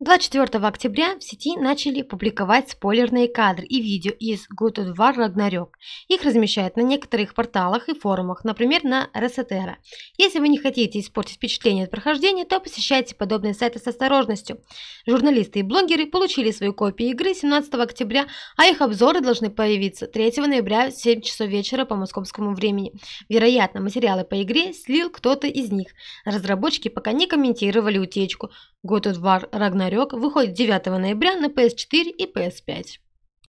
24 октября в сети начали публиковать спойлерные кадры и видео из God of War Ragnarok. Их размещают на некоторых порталах и форумах, например, на Resetera. Если вы не хотите испортить впечатление от прохождения, то посещайте подобные сайты с осторожностью. Журналисты и блогеры получили свою копию игры 17 октября, а их обзоры должны появиться 3 ноября в 7 часов вечера по московскому времени. Вероятно, материалы по игре слил кто-то из них. Разработчики пока не комментировали утечку, God of War Ragnarok выходит 9 ноября на PS4 и PS5.